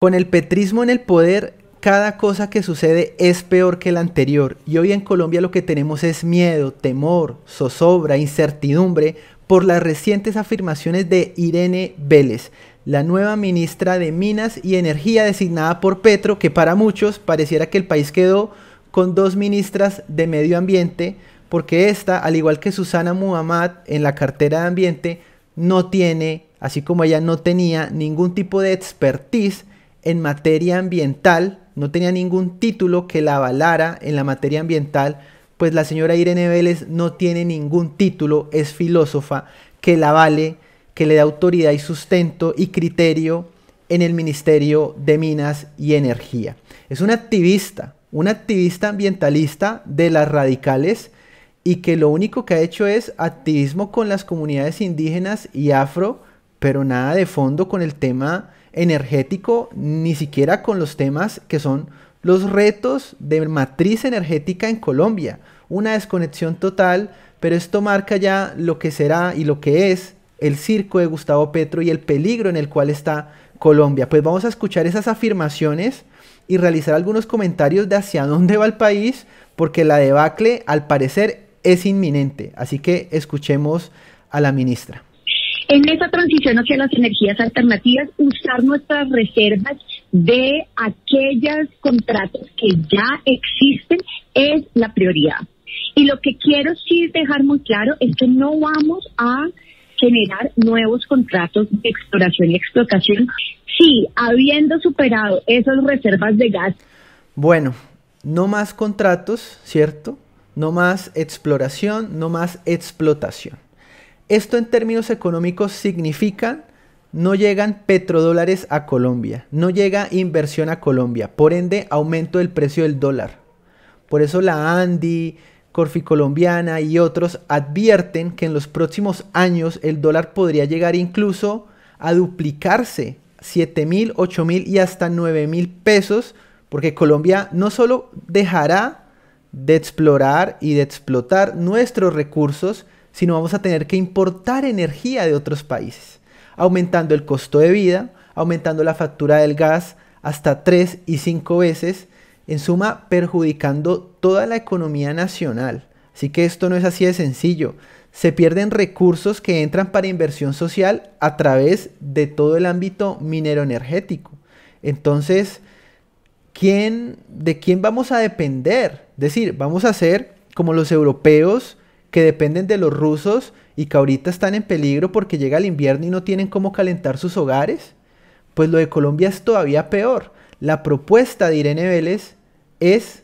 Con el petrismo en el poder, cada cosa que sucede es peor que la anterior y hoy en Colombia lo que tenemos es miedo, temor, zozobra, incertidumbre por las recientes afirmaciones de Irene Vélez, la nueva ministra de Minas y Energía designada por Petro, que para muchos pareciera que el país quedó con dos ministras de Medio Ambiente, porque esta, al igual que Susana Muhammad en la cartera de Ambiente, no tiene, así como ella no tenía ningún tipo de expertise en materia ambiental, no tenía ningún título que la avalara en la materia ambiental, pues la señora Irene Vélez no tiene ningún título, es filósofa, que la vale, que le da autoridad y sustento y criterio en el Ministerio de Minas y Energía. Es una activista, una activista ambientalista de las radicales y que lo único que ha hecho es activismo con las comunidades indígenas y afro, pero nada de fondo con el tema energético ni siquiera con los temas que son los retos de matriz energética en Colombia. Una desconexión total, pero esto marca ya lo que será y lo que es el circo de Gustavo Petro y el peligro en el cual está Colombia. Pues vamos a escuchar esas afirmaciones y realizar algunos comentarios de hacia dónde va el país, porque la debacle al parecer es inminente. Así que escuchemos a la ministra. En esa transición hacia las energías alternativas, usar nuestras reservas de aquellos contratos que ya existen es la prioridad. Y lo que quiero sí dejar muy claro es que no vamos a generar nuevos contratos de exploración y explotación, si habiendo superado esas reservas de gas. Bueno, no más contratos, ¿cierto? No más exploración, no más explotación. Esto en términos económicos significa no llegan petrodólares a Colombia, no llega inversión a Colombia, por ende aumento del precio del dólar. Por eso la Andi, Corfi Colombiana y otros advierten que en los próximos años el dólar podría llegar incluso a duplicarse 7 mil, 8 mil y hasta 9 mil pesos, porque Colombia no solo dejará de explorar y de explotar nuestros recursos, sino vamos a tener que importar energía de otros países, aumentando el costo de vida, aumentando la factura del gas hasta tres y cinco veces, en suma perjudicando toda la economía nacional. Así que esto no es así de sencillo. Se pierden recursos que entran para inversión social a través de todo el ámbito minero energético. Entonces, ¿quién, ¿de quién vamos a depender? Es decir, vamos a ser como los europeos que dependen de los rusos y que ahorita están en peligro porque llega el invierno y no tienen cómo calentar sus hogares, pues lo de Colombia es todavía peor. La propuesta de Irene Vélez es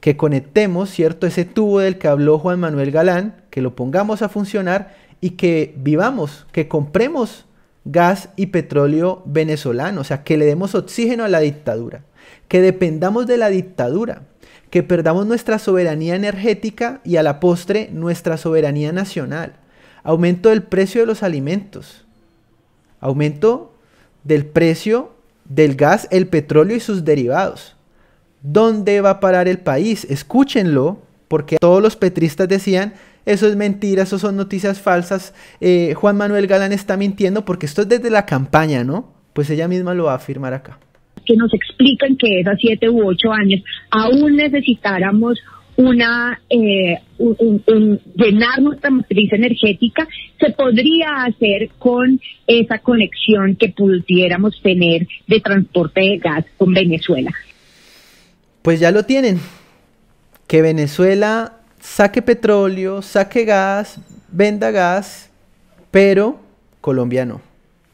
que conectemos, ¿cierto?, ese tubo del que habló Juan Manuel Galán, que lo pongamos a funcionar y que vivamos, que compremos gas y petróleo venezolano, o sea, que le demos oxígeno a la dictadura, que dependamos de la dictadura que perdamos nuestra soberanía energética y a la postre nuestra soberanía nacional. Aumento del precio de los alimentos. Aumento del precio del gas, el petróleo y sus derivados. ¿Dónde va a parar el país? Escúchenlo, porque todos los petristas decían, eso es mentira, eso son noticias falsas, eh, Juan Manuel Galán está mintiendo, porque esto es desde la campaña, ¿no? Pues ella misma lo va a afirmar acá que nos explican que es a siete u ocho años, aún necesitáramos una eh, llenar nuestra matriz energética se podría hacer con esa conexión que pudiéramos tener de transporte de gas con Venezuela. Pues ya lo tienen. Que Venezuela saque petróleo, saque gas, venda gas, pero Colombia no.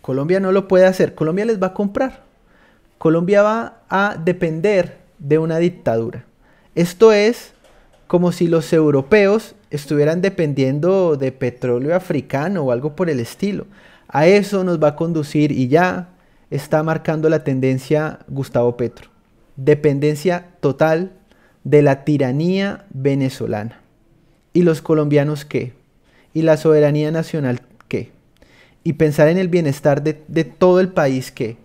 Colombia no lo puede hacer. Colombia les va a comprar. Colombia va a depender de una dictadura. Esto es como si los europeos estuvieran dependiendo de petróleo africano o algo por el estilo. A eso nos va a conducir y ya está marcando la tendencia Gustavo Petro. Dependencia total de la tiranía venezolana. ¿Y los colombianos qué? ¿Y la soberanía nacional qué? ¿Y pensar en el bienestar de, todo el país qué?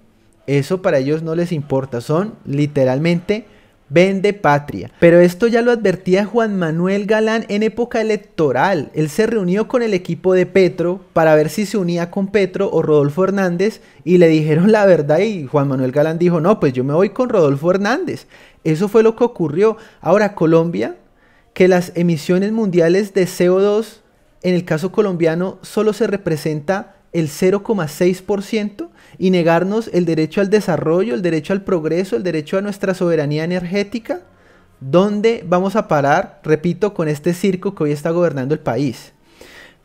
Eso para ellos no les importa, son literalmente vende patria. Pero esto ya lo advertía Juan Manuel Galán en época electoral. Él se reunió con el equipo de Petro para ver si se unía con Petro o Rodolfo Hernández y le dijeron la verdad y Juan Manuel Galán dijo, no, pues yo me voy con Rodolfo Hernández. Eso fue lo que ocurrió. Ahora, Colombia, que las emisiones mundiales de CO2 en el caso colombiano solo se representa el 0,6% y negarnos el derecho al desarrollo, el derecho al progreso, el derecho a nuestra soberanía energética, ¿dónde vamos a parar, repito, con este circo que hoy está gobernando el país?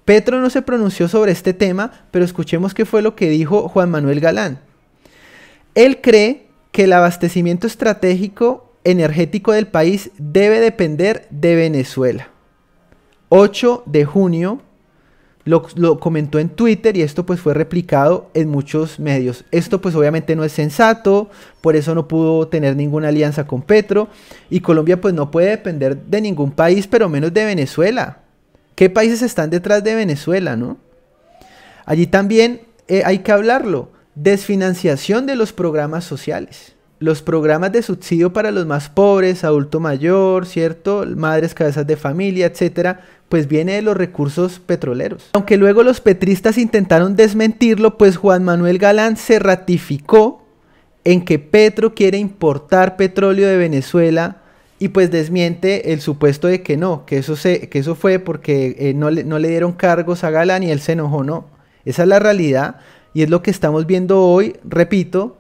Petro no se pronunció sobre este tema, pero escuchemos qué fue lo que dijo Juan Manuel Galán. Él cree que el abastecimiento estratégico energético del país debe depender de Venezuela. 8 de junio lo, comentó en Twitter y esto pues fue replicado en muchos medios. Esto pues obviamente no es sensato, por eso no pudo tener ninguna alianza con Petro y Colombia pues no puede depender de ningún país, pero menos de Venezuela. ¿Qué países están detrás de Venezuela, no? Allí también eh, hay que hablarlo, desfinanciación de los programas sociales los programas de subsidio para los más pobres, adulto mayor, ¿cierto? Madres, cabezas de familia, etcétera, pues viene de los recursos petroleros. Aunque luego los petristas intentaron desmentirlo, pues Juan Manuel Galán se ratificó en que Petro quiere importar petróleo de Venezuela y pues desmiente el supuesto de que no, que eso, se, que eso fue porque eh, no, le, no le dieron cargos a Galán y él se enojó, no. Esa es la realidad y es lo que estamos viendo hoy, repito,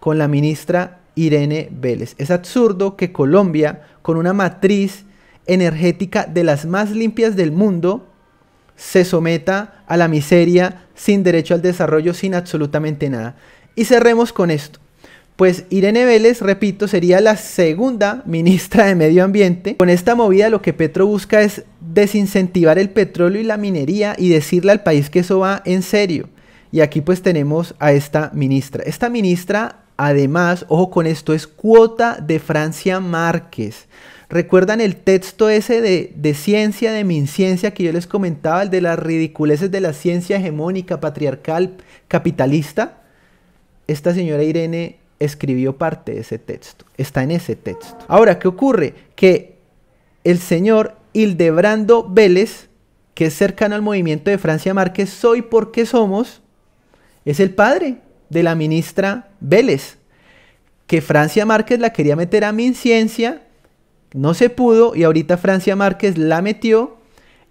con la ministra Irene Vélez. Es absurdo que Colombia, con una matriz energética de las más limpias del mundo, se someta a la miseria sin derecho al desarrollo, sin absolutamente nada. Y cerremos con esto. Pues Irene Vélez, repito, sería la segunda ministra de Medio Ambiente. Con esta movida lo que Petro busca es desincentivar el petróleo y la minería y decirle al país que eso va en serio. Y aquí pues tenemos a esta ministra. Esta ministra Además, ojo con esto, es cuota de Francia Márquez. ¿Recuerdan el texto ese de, de ciencia, de mi que yo les comentaba, el de las ridiculeces de la ciencia hegemónica, patriarcal, capitalista? Esta señora Irene escribió parte de ese texto, está en ese texto. Ahora, ¿qué ocurre? Que el señor Hildebrando Vélez, que es cercano al movimiento de Francia Márquez, Soy porque somos, es el padre de la ministra Vélez. Que Francia Márquez la quería meter a Minciencia, no se pudo y ahorita Francia Márquez la metió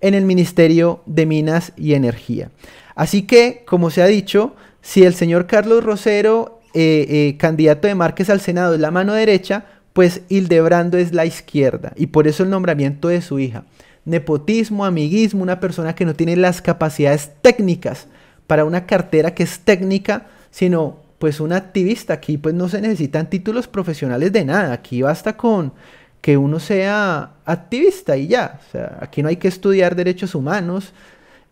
en el Ministerio de Minas y Energía. Así que, como se ha dicho, si el señor Carlos Rosero, eh, eh, candidato de Márquez al Senado, es la mano derecha, pues Hildebrando es la izquierda y por eso el nombramiento de su hija. Nepotismo, amiguismo, una persona que no tiene las capacidades técnicas para una cartera que es técnica, sino pues un activista. Aquí pues no se necesitan títulos profesionales de nada. Aquí basta con que uno sea activista y ya. O sea, aquí no hay que estudiar derechos humanos.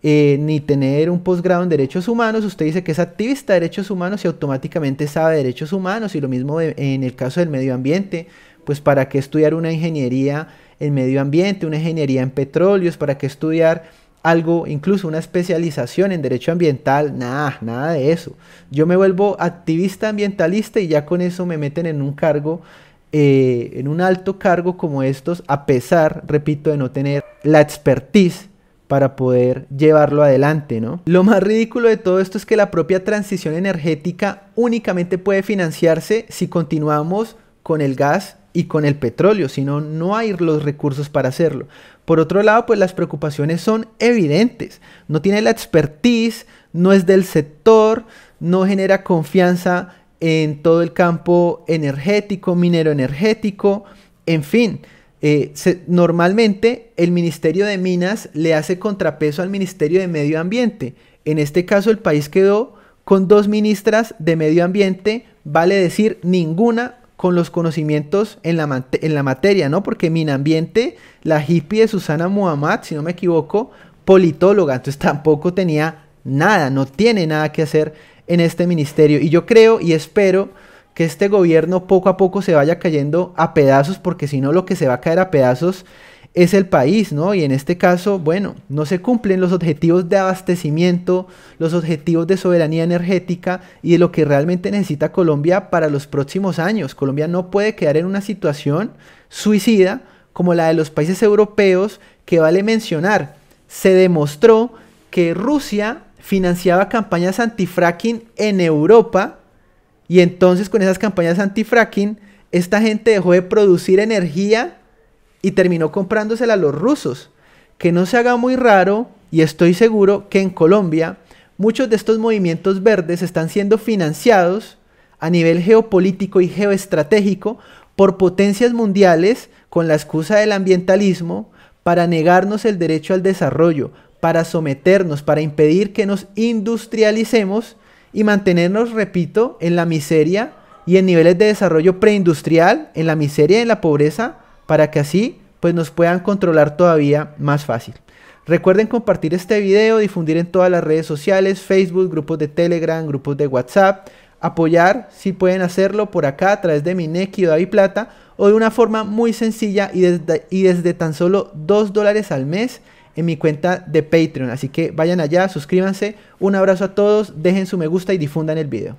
Eh, ni tener un posgrado en derechos humanos, usted dice que es activista de derechos humanos y automáticamente sabe derechos humanos y lo mismo en el caso del medio ambiente, pues para qué estudiar una ingeniería en medio ambiente, una ingeniería en petróleos, para qué estudiar algo, incluso una especialización en derecho ambiental, nada, nada de eso. Yo me vuelvo activista ambientalista y ya con eso me meten en un cargo, eh, en un alto cargo como estos, a pesar, repito, de no tener la expertise para poder llevarlo adelante, ¿no? Lo más ridículo de todo esto es que la propia transición energética únicamente puede financiarse si continuamos con el gas y con el petróleo, sino no hay los recursos para hacerlo. Por otro lado, pues las preocupaciones son evidentes. No tiene la expertise, no es del sector, no genera confianza en todo el campo energético, minero energético, en fin. Eh, normalmente el Ministerio de Minas le hace contrapeso al Ministerio de Medio Ambiente. En este caso el país quedó con dos ministras de Medio Ambiente, vale decir ninguna con los conocimientos en la, en la materia, ¿no? Porque Minambiente, la hippie de Susana Muhammad, si no me equivoco, politóloga, entonces tampoco tenía nada, no tiene nada que hacer en este ministerio. Y yo creo y espero que este gobierno poco a poco se vaya cayendo a pedazos, porque si no lo que se va a caer a pedazos es el país, ¿no? Y en este caso, bueno, no se cumplen los objetivos de abastecimiento, los objetivos de soberanía energética y de lo que realmente necesita Colombia para los próximos años. Colombia no puede quedar en una situación suicida como la de los países europeos que vale mencionar. Se demostró que Rusia financiaba campañas antifracking en Europa y entonces con esas campañas antifracking esta gente dejó de producir energía y terminó comprándosela a los rusos. Que no se haga muy raro, y estoy seguro que en Colombia muchos de estos movimientos verdes están siendo financiados a nivel geopolítico y geoestratégico por potencias mundiales con la excusa del ambientalismo para negarnos el derecho al desarrollo, para someternos, para impedir que nos industrialicemos y mantenernos, repito, en la miseria y en niveles de desarrollo preindustrial, en la miseria y en la pobreza para que así pues nos puedan controlar todavía más fácil. Recuerden compartir este video, difundir en todas las redes sociales, Facebook, grupos de Telegram, grupos de WhatsApp, apoyar si pueden hacerlo por acá a través de mi Neki o David Plata o de una forma muy sencilla y desde, desde tan solo 2 dólares al mes en mi cuenta de Patreon. Así que vayan allá, suscríbanse, un abrazo a todos, dejen su me gusta y difundan el video.